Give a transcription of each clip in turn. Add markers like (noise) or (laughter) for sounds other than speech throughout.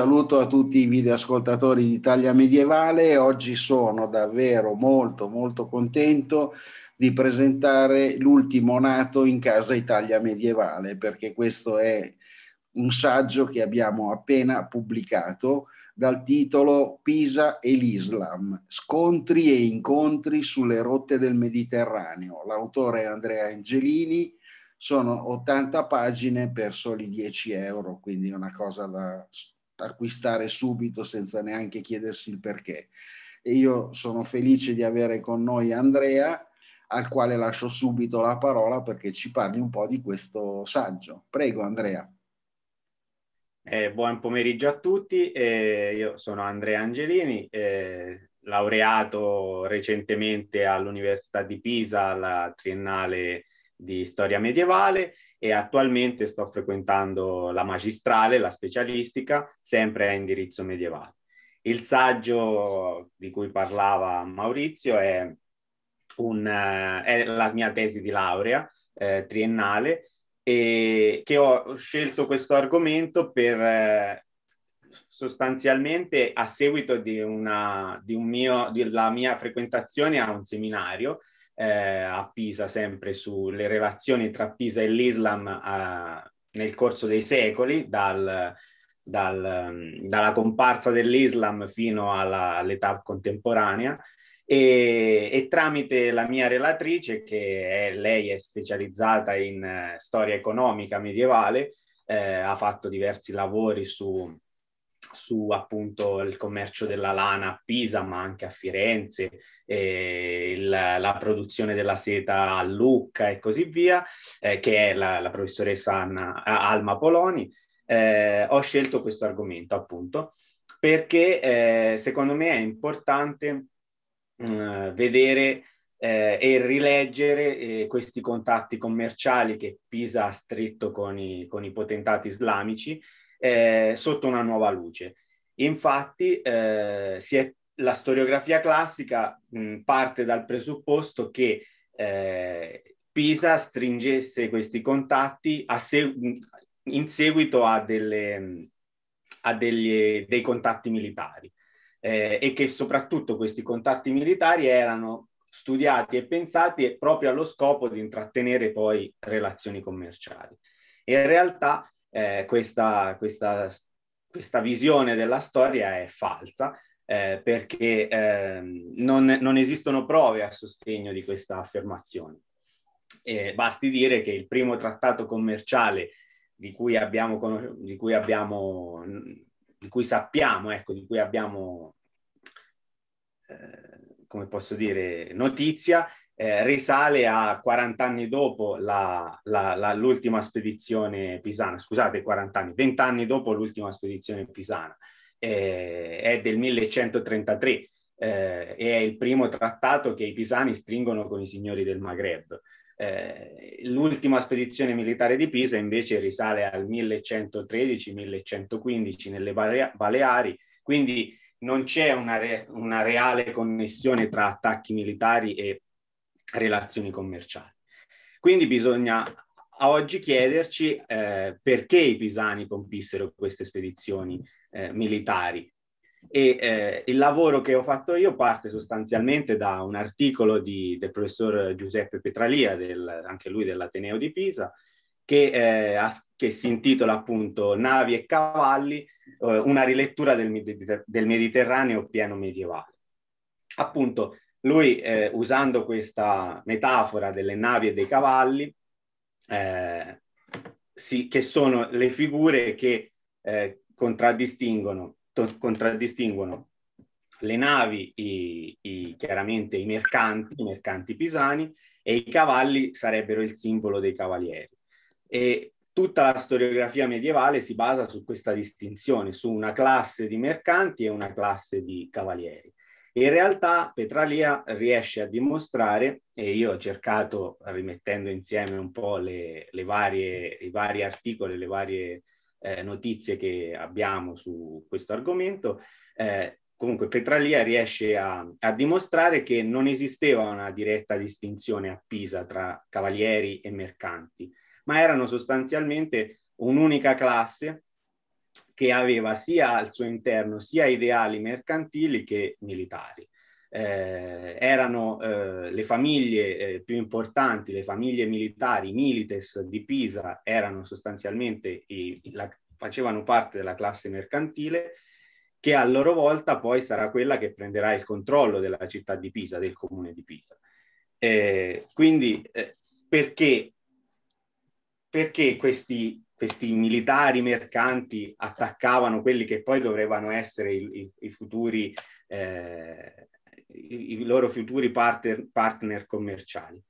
saluto a tutti i videoascoltatori di Italia Medievale. Oggi sono davvero molto molto contento di presentare l'ultimo nato in casa Italia Medievale perché questo è un saggio che abbiamo appena pubblicato dal titolo Pisa e l'Islam, scontri e incontri sulle rotte del Mediterraneo. L'autore è Andrea Angelini, sono 80 pagine per soli 10 euro, quindi è una cosa da acquistare subito senza neanche chiedersi il perché. E io sono felice di avere con noi Andrea, al quale lascio subito la parola perché ci parli un po' di questo saggio. Prego Andrea. Eh, buon pomeriggio a tutti, eh, io sono Andrea Angelini, eh, laureato recentemente all'Università di Pisa alla triennale di storia medievale e attualmente sto frequentando la magistrale, la specialistica, sempre a indirizzo medievale. Il saggio di cui parlava Maurizio è, un, eh, è la mia tesi di laurea eh, triennale e che ho scelto questo argomento per eh, sostanzialmente a seguito di una, di mio, della mia frequentazione a un seminario eh, a Pisa, sempre sulle relazioni tra Pisa e l'Islam a, eh, nel corso dei secoli, dal, dal, mm, dalla comparsa dell'Islam fino alla, all'età contemporanea. E, e, tramite la mia relatrice, che è, lei è specializzata in eh, storia economica medievale, eh, ha fatto diversi lavori su, su appunto il commercio della lana a Pisa, ma anche a Firenze, il, la produzione della seta a Lucca e così via, eh, che è la, la professoressa Anna, Alma Poloni, eh, ho scelto questo argomento appunto perché eh, secondo me è importante mh, mm, vedere eh, e rileggere eh, questi contatti commerciali che Pisa ha stretto con i, con i potentati islamici eh, sotto una nuova luce. Infatti eh, è, la storiografia classica mh, parte dal presupposto che eh, Pisa stringesse questi contatti seg- in seguito a, delle, a degli, dei contatti militari eh, e che soprattutto questi contatti militari erano studiati e pensati proprio allo scopo di intrattenere poi relazioni commerciali. E in realtà eh, questa, questa, questa, visione della storia è falsa eh, perché ehm, non, non, esistono prove a sostegno di questa affermazione. basti dire che il primo trattato commerciale di cui abbiamo, di cui abbiamo di cui sappiamo, ecco, di cui abbiamo, eh, come posso dire, notizia, eh, risale a 40 anni dopo la, la, la, l'ultima spedizione pisana, scusate 40 anni, 20 anni dopo l'ultima spedizione pisana, eh, è del 1133 eh, e è il primo trattato che i pisani stringono con i signori del Maghreb. Eh, l'ultima spedizione militare di Pisa invece risale al 1113-1115 nelle Baleari, quindi non c'è una, re- una reale connessione tra attacchi militari e relazioni commerciali. Quindi bisogna oggi chiederci eh, perché i pisani compissero queste spedizioni eh, militari. E eh, il lavoro che ho fatto io parte sostanzialmente da un articolo di, del professor Giuseppe Petralia, del, anche lui dell'Ateneo di Pisa, che, eh, ha, che, si intitola appunto Navi e cavalli, eh, una rilettura del, del Mediterraneo pieno medievale. Appunto, lui, eh, usando questa metafora delle navi e dei cavalli, eh, sì, che sono le figure che eh, contraddistinguono, to- contraddistinguono, le navi, i, i, chiaramente i mercanti, i mercanti pisani, e i cavalli sarebbero il simbolo dei cavalieri. E tutta la storiografia medievale si basa su questa distinzione, su una classe di mercanti e una classe di cavalieri. In realtà Petralia riesce a dimostrare, e io ho cercato, rimettendo insieme un po' le, le varie, i vari articoli, le varie eh, notizie che abbiamo su questo argomento, eh, comunque Petralia riesce a, a, dimostrare che non esisteva una diretta distinzione a Pisa tra cavalieri e mercanti, ma erano sostanzialmente un'unica classe che aveva sia al suo interno sia ideali mercantili che militari. Eh, erano eh, le famiglie eh, più importanti, le famiglie militari, milites di Pisa, erano sostanzialmente i, la, facevano parte della classe mercantile che a loro volta poi sarà quella che prenderà il controllo della città di Pisa, del comune di Pisa. Eh, quindi eh, perché, perché questi questi militari mercanti attaccavano quelli che poi dovevano essere i, i, i futuri, eh, i, i, loro futuri partner, partner commerciali.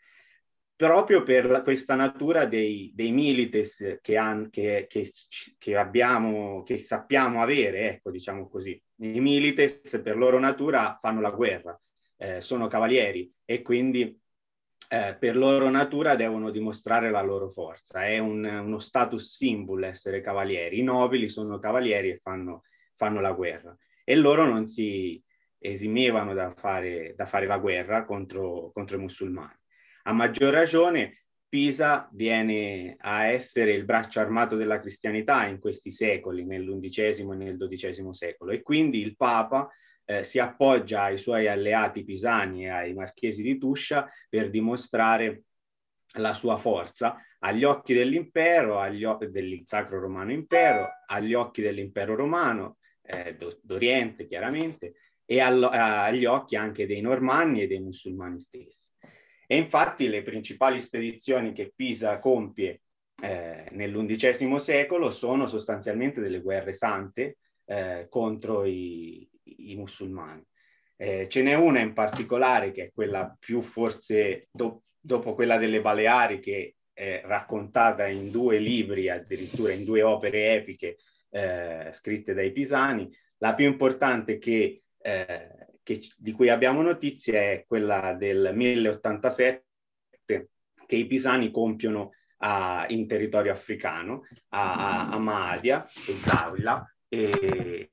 Proprio per la, questa natura dei, dei milites che, han, che, che, che, abbiamo, che sappiamo avere, ecco, diciamo così. I milites per loro natura fanno la guerra, eh, sono cavalieri e quindi eh, per loro natura devono dimostrare la loro forza, è un, uno status symbol essere cavalieri, i nobili sono cavalieri e fanno, fanno la guerra e loro non si esimevano da fare, da fare la guerra contro, contro i musulmani. A maggior ragione Pisa viene a essere il braccio armato della cristianità in questi secoli, nell'undicesimo e nel dodicesimo secolo, e quindi il Papa eh, si appoggia ai suoi alleati pisani e ai marchesi di Tuscia per dimostrare la sua forza agli occhi dell'impero, agli occhi del Sacro Romano Impero, agli occhi dell'impero romano, eh, d'Oriente chiaramente, e allo, eh, agli occhi anche dei normanni e dei musulmani stessi. E infatti le principali spedizioni che Pisa compie eh, nell'undicesimo secolo sono sostanzialmente delle guerre sante eh, contro i, i musulmani. Eh, ce n'è una in particolare che è quella più forse do- dopo quella delle Baleari che è raccontata in due libri, addirittura in due opere epiche eh, scritte dai Pisani. La più importante che, eh, che, di cui abbiamo notizia è quella del 1087 che i Pisani compiono a, in territorio africano, a, a Maadia e Zawila, e,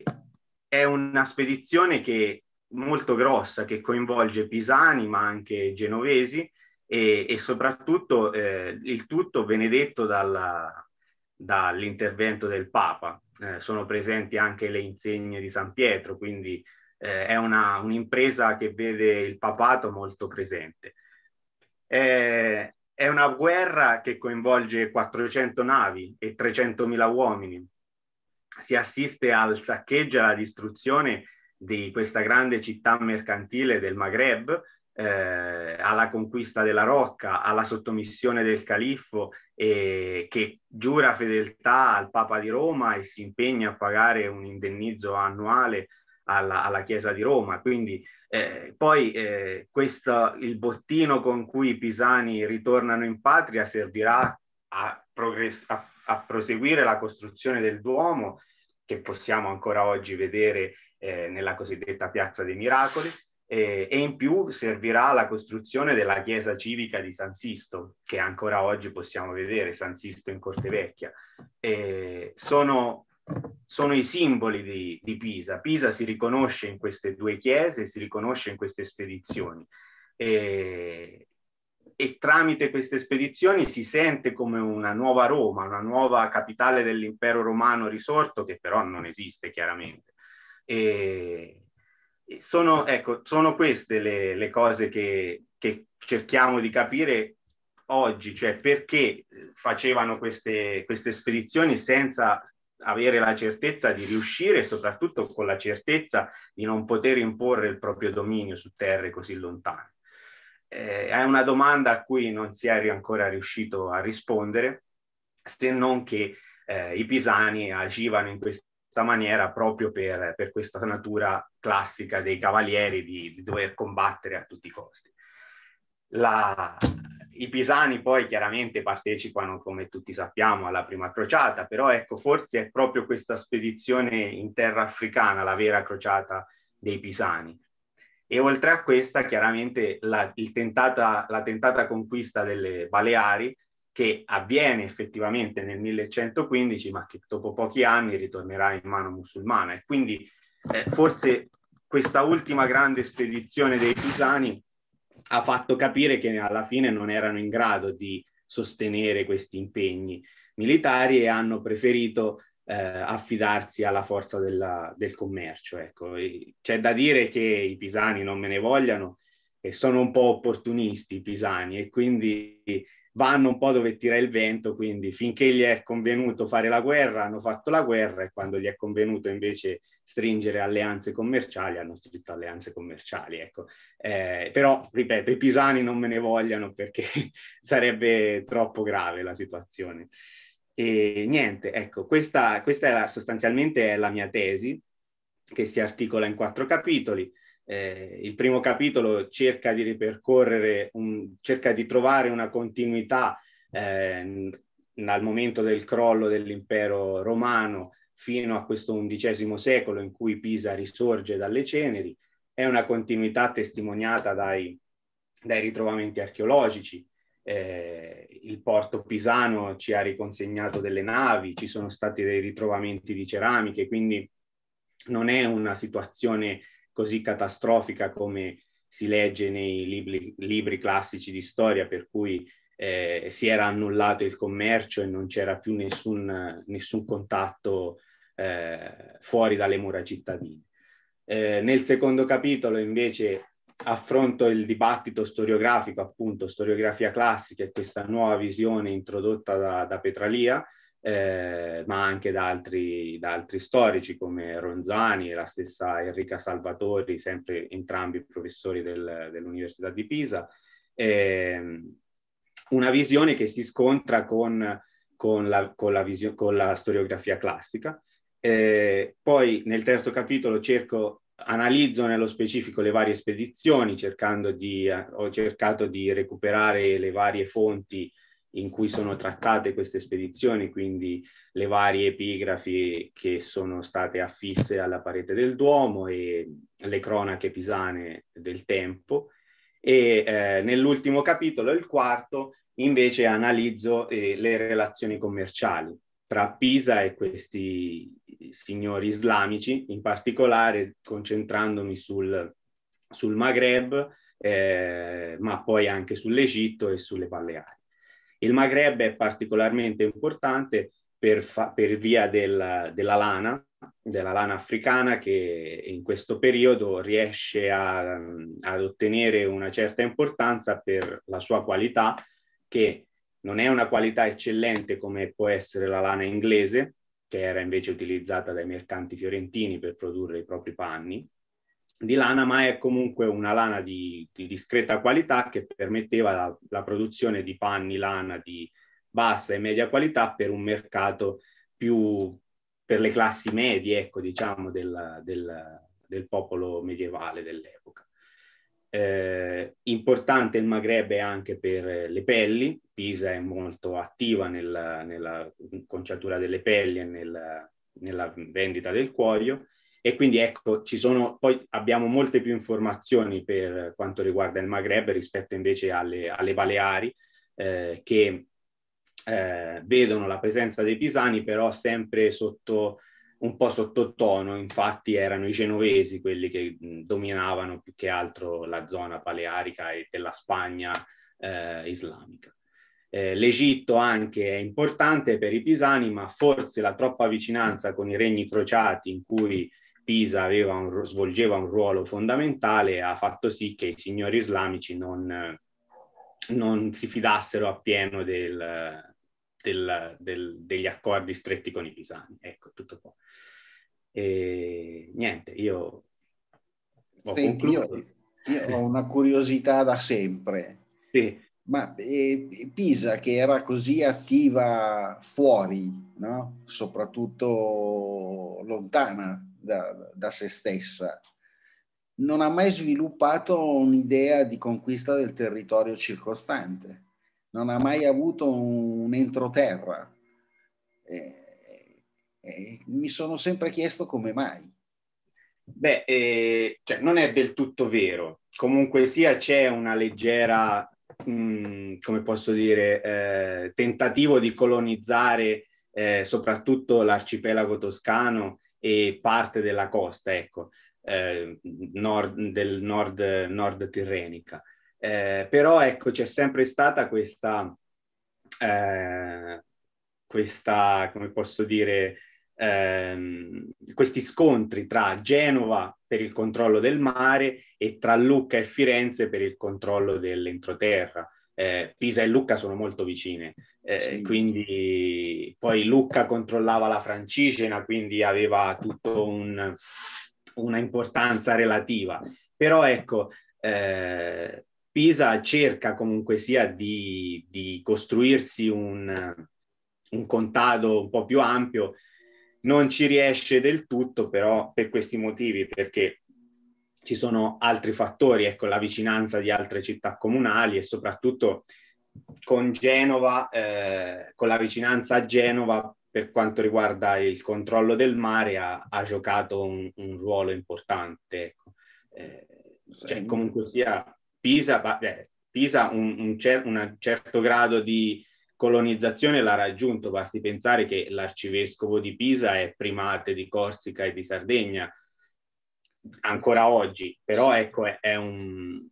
è una spedizione che molto grossa che coinvolge pisani ma anche genovesi e, e soprattutto eh, il tutto benedetto dalla, dall'intervento del Papa. Eh, sono presenti anche le insegne di San Pietro, quindi eh, è una, un'impresa che vede il papato molto presente. Eh, è una guerra che coinvolge 400 navi e 300.000 uomini, si assiste al saccheggio e alla distruzione di questa grande città mercantile del Maghreb, eh, alla conquista della Rocca, alla sottomissione del califfo eh, che giura fedeltà al Papa di Roma e si impegna a pagare un indennizzo annuale alla, alla Chiesa di Roma. Quindi eh, poi eh, questo, il bottino con cui i pisani ritornano in patria servirà a, a a proseguire la costruzione del Duomo, che possiamo ancora oggi vedere eh, nella cosiddetta Piazza dei Miracoli, eh, e in più servirà alla costruzione della chiesa civica di San Sisto, che ancora oggi possiamo vedere, San Sisto in Corte Vecchia. Eh, sono, sono, i simboli di, di Pisa. Pisa si riconosce in queste due chiese, si riconosce in queste spedizioni e tramite queste spedizioni si sente come una nuova Roma, una nuova capitale dell'impero romano risorto che però non esiste chiaramente. E sono, ecco, sono queste le, le cose che, che, cerchiamo di capire oggi, cioè perché facevano queste, queste spedizioni senza avere la certezza di riuscire, soprattutto con la certezza di non poter imporre il proprio dominio su terre così lontane eh, è una domanda a cui non si è ancora riuscito a rispondere, se non che eh, i pisani agivano in questa maniera proprio per, per questa natura classica dei cavalieri di, di dover combattere a tutti i costi. La, I pisani poi chiaramente partecipano, come tutti sappiamo, alla prima crociata, però ecco, forse è proprio questa spedizione in terra africana la vera crociata dei pisani, e oltre a questa, chiaramente, la, tentata, la tentata conquista delle Baleari, che avviene effettivamente nel 1115, ma che dopo pochi anni ritornerà in mano musulmana. E quindi eh, forse questa ultima grande spedizione dei Pisani ha fatto capire che alla fine non erano in grado di sostenere questi impegni militari e hanno preferito eh, affidarsi alla forza della, del commercio. Ecco. C'è da dire che i pisani non me ne vogliano e sono un po' opportunisti i pisani e quindi vanno un po' dove tira il vento, quindi finché gli è convenuto fare la guerra hanno fatto la guerra e quando gli è convenuto invece stringere alleanze commerciali hanno stretto alleanze commerciali. Ecco. Eh, però, ripeto, i pisani non me ne vogliano perché (laughs) sarebbe troppo grave la situazione. E niente, ecco, questa, questa è la, sostanzialmente è la mia tesi, che si articola in quattro capitoli. Eh, il primo capitolo cerca di ripercorrere, un, cerca di trovare una continuità eh, dal momento del crollo dell'impero romano fino a questo undicesimo secolo in cui Pisa risorge dalle ceneri. È una continuità testimoniata dai, dai ritrovamenti archeologici, eh, il porto pisano ci ha riconsegnato delle navi, ci sono stati dei ritrovamenti di ceramiche, quindi non è una situazione così catastrofica come si legge nei libri, libri classici di storia, per cui eh, si era annullato il commercio e non c'era più nessun, nessun contatto eh, fuori dalle mura cittadine. Eh, nel secondo capitolo invece affronto il dibattito storiografico, appunto, storiografia classica e questa nuova visione introdotta da, da Petralia, eh, ma anche da altri, da altri, storici come Ronzani e la stessa Enrica Salvatori, sempre entrambi professori del, dell'Università di Pisa. Eh, una visione che si scontra con, con, la, con, la, con la, storiografia classica. Eh, poi nel terzo capitolo cerco analizzo nello specifico le varie spedizioni, cercando di, eh, ho cercato di recuperare le varie fonti in cui sono trattate queste spedizioni, quindi le varie epigrafi che sono state affisse alla parete del Duomo e le cronache pisane del tempo. E eh, nell'ultimo capitolo, il quarto, invece analizzo eh, le relazioni commerciali tra Pisa e questi signori islamici, in particolare concentrandomi sul, sul Maghreb, eh, ma poi anche sull'Egitto e sulle Baleari. Il Maghreb è particolarmente importante per, fa- per via del, della lana, della lana africana che in questo periodo riesce a, ad ottenere una certa importanza per la sua qualità che non è una qualità eccellente come può essere la lana inglese, che era invece utilizzata dai mercanti fiorentini per produrre i propri panni di lana, ma è comunque una lana di, di discreta qualità che permetteva la, la, produzione di panni lana di bassa e media qualità per un mercato più per le classi medie, ecco, diciamo, del, del, del popolo medievale dell'epoca. Eh, importante il Maghreb è anche per le pelli, Pisa è molto attiva nella, nella conciatura delle pelli e nel, nella vendita del cuoio e quindi ecco, ci sono, poi abbiamo molte più informazioni per quanto riguarda il Maghreb rispetto invece alle, alle Baleari eh, che eh, vedono la presenza dei pisani però sempre sotto un po' sottotono, infatti erano i genovesi quelli che dominavano più che altro la zona palearica e della Spagna eh, islamica. Eh, L'Egitto anche è importante per i pisani, ma forse la troppa vicinanza con i regni crociati in cui Pisa un, svolgeva un ruolo fondamentale ha fatto sì che i signori islamici non, non si fidassero appieno del, del, del, degli accordi stretti con i pisani. Ecco, tutto qua. E, niente, io ho Senti, concluso. Io, io ho una curiosità da sempre. Sì. Ma eh, Pisa, che era così attiva fuori, no? soprattutto lontana da, da se stessa, non ha mai sviluppato un'idea di conquista del territorio circostante, non ha mai avuto un entroterra. Eh, eh, mi sono sempre chiesto come mai. Beh, eh, cioè, non è del tutto vero. Comunque sia, c'è una leggera come posso dire, eh, tentativo di colonizzare eh, soprattutto l'arcipelago toscano e parte della costa, ecco, eh, nord, del nord, nord tirrenica. Eh, però ecco, c'è sempre stata questa, eh, questa come posso dire, ehm, questi scontri tra Genova per il controllo del mare e tra Lucca e Firenze per il controllo dell'entroterra. Eh, Pisa e Lucca sono molto vicine, eh, sì. quindi poi Lucca controllava la Francigena, quindi aveva tutta un, una importanza relativa. Però ecco, eh, Pisa cerca comunque sia di, di costruirsi un, un, contado un po' più ampio non ci riesce del tutto però per questi motivi, perché ci sono altri fattori, ecco la vicinanza di altre città comunali e soprattutto con Genova, eh, con la vicinanza a Genova per quanto riguarda il controllo del mare ha, ha giocato un, un, ruolo importante. Ecco. Eh, cioè, comunque sia Pisa, beh, Pisa un, un cer- un certo grado di colonizzazione l'ha raggiunto, basti pensare che l'arcivescovo di Pisa è primate di Corsica e di Sardegna ancora oggi, però ecco è, è un,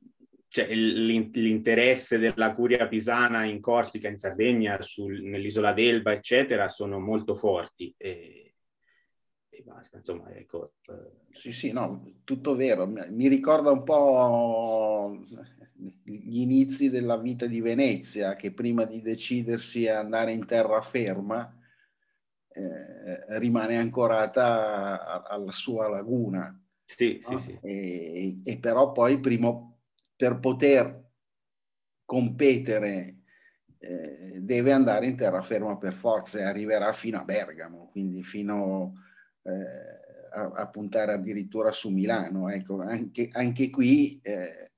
cioè, l'interesse della curia pisana in Corsica, in Sardegna, sul, nell'isola d'Elba, eccetera, sono molto forti. E, e basta, insomma, ecco. Eh. Sì, sì, no, tutto vero. Mi ricorda un po' gli inizi della vita di Venezia, che prima di decidersi ad andare in terraferma eh, rimane ancorata alla sua laguna. Sì, no? sì, sì. E, e, però poi primo, per poter competere eh, deve andare in terraferma per forza e arriverà fino a Bergamo, quindi fino eh, a, a, puntare addirittura su Milano. Ecco, anche, anche qui eh,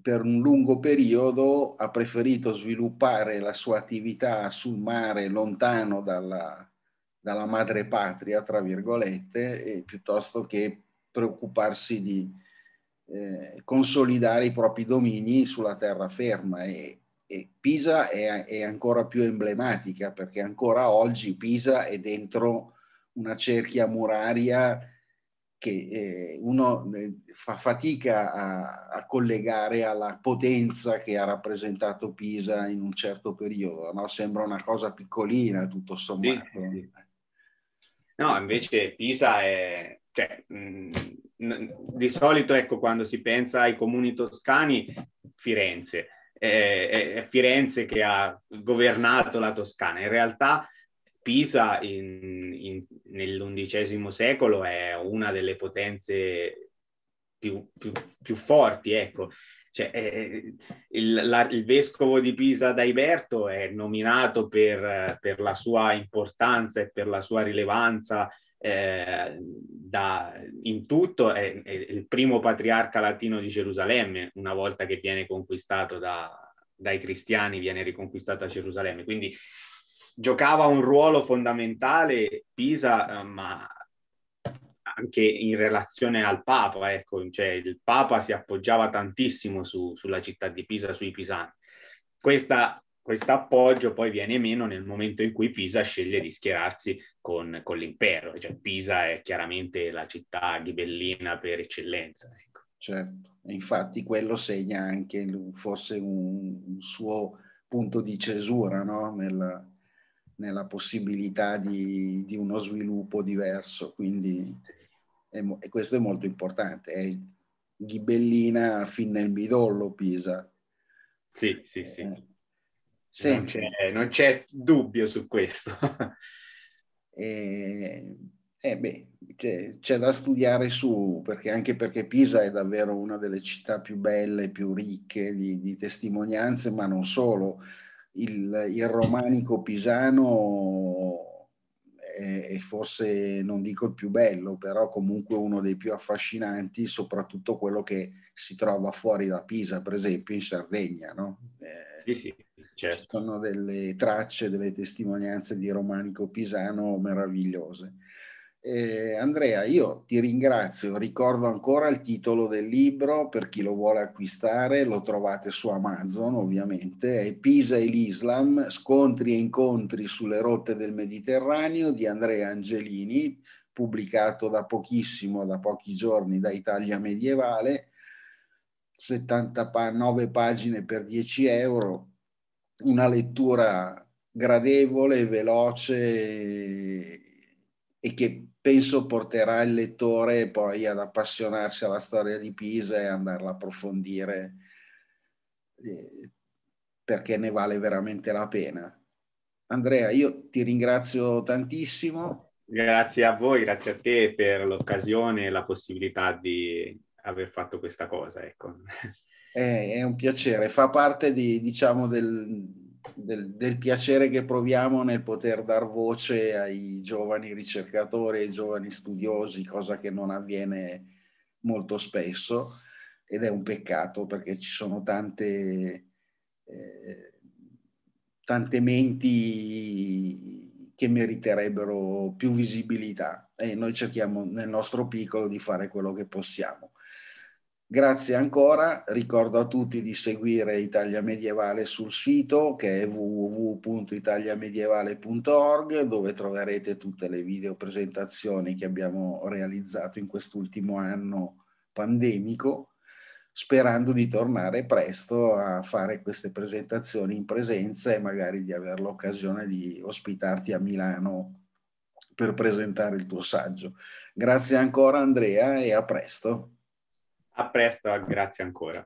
per un lungo periodo ha preferito sviluppare la sua attività sul mare lontano dalla, dalla madre patria, tra virgolette, piuttosto che preoccuparsi di eh, consolidare i propri domini sulla terraferma. E, e Pisa è, è, ancora più emblematica perché ancora oggi Pisa è dentro una cerchia muraria che eh, uno eh, fa fatica a, a, collegare alla potenza che ha rappresentato Pisa in un certo periodo, no? sembra una cosa piccolina tutto sommato. Sì. No, invece Pisa è... Cioè, mh, mm, di solito, ecco, quando si pensa ai comuni toscani, Firenze. Eh, è, è Firenze che ha governato la Toscana. In realtà Pisa in, in, nell'undicesimo secolo è una delle potenze più, più, più forti, ecco. Cioè, eh, eh il, la, il, vescovo di Pisa d'Aiberto è nominato per, per, la sua importanza e per la sua rilevanza eh, da, in tutto, è, è, il primo patriarca latino di Gerusalemme una volta che viene conquistato da, dai cristiani, viene riconquistato a Gerusalemme. Quindi giocava un ruolo fondamentale Pisa, eh, ma anche in relazione al Papa, ecco, cioè il Papa si appoggiava tantissimo su, sulla città di Pisa, sui pisani. Questo appoggio poi viene meno nel momento in cui Pisa sceglie di schierarsi con, con l'impero, cioè Pisa è chiaramente la città ghibellina per eccellenza. Ecco. Certo, infatti quello segna anche forse un, un suo punto di cesura no? Nella nella possibilità di, di uno sviluppo diverso. Quindi, è, e questo è molto importante. È ghibellina fin nel midollo Pisa. Sì, sì, sì. Eh, non, c'è, non, c'è, dubbio su questo. (laughs) e, eh beh, c'è, c'è, da studiare su, perché anche perché Pisa è davvero una delle città più belle, più ricche di, di testimonianze, ma non solo il, il mm. romanico pisano è, è, forse, non dico il più bello, però comunque uno dei più affascinanti, soprattutto quello che si trova fuori da Pisa, per esempio in Sardegna. No? Eh, sì, sì, certo. Ci sono delle tracce, delle testimonianze di romanico pisano meravigliose. Eh, Andrea, io ti ringrazio, ricordo ancora il titolo del libro per chi lo vuole acquistare, lo trovate su Amazon ovviamente, è Pisa e l'Islam, scontri e incontri sulle rotte del Mediterraneo di Andrea Angelini, pubblicato da pochissimo, da pochi giorni da Italia Medievale, 79 pagine per 10 euro, una lettura gradevole, veloce E e che penso porterà il lettore poi ad appassionarsi alla storia di Pisa e andarla a approfondire eh, perché ne vale veramente la pena. Andrea, io ti ringrazio tantissimo. Grazie a voi, grazie a te per l'occasione e la possibilità di aver fatto questa cosa. Ecco. È, eh, è un piacere, fa parte di, diciamo, del, del, del, piacere che proviamo nel poter dar voce ai giovani ricercatori, ai giovani studiosi, cosa che non avviene molto spesso ed è un peccato perché ci sono tante, eh, tante menti che meriterebbero più visibilità e noi cerchiamo nel nostro piccolo di fare quello che possiamo. Grazie ancora, ricordo a tutti di seguire Italia Medievale sul sito che è www.italiamedievale.org dove troverete tutte le video presentazioni che abbiamo realizzato in quest'ultimo anno pandemico, sperando di tornare presto a fare queste presentazioni in presenza e magari di avere l'occasione di ospitarti a Milano per presentare il tuo saggio. Grazie ancora Andrea e a presto. A presto, grazie ancora.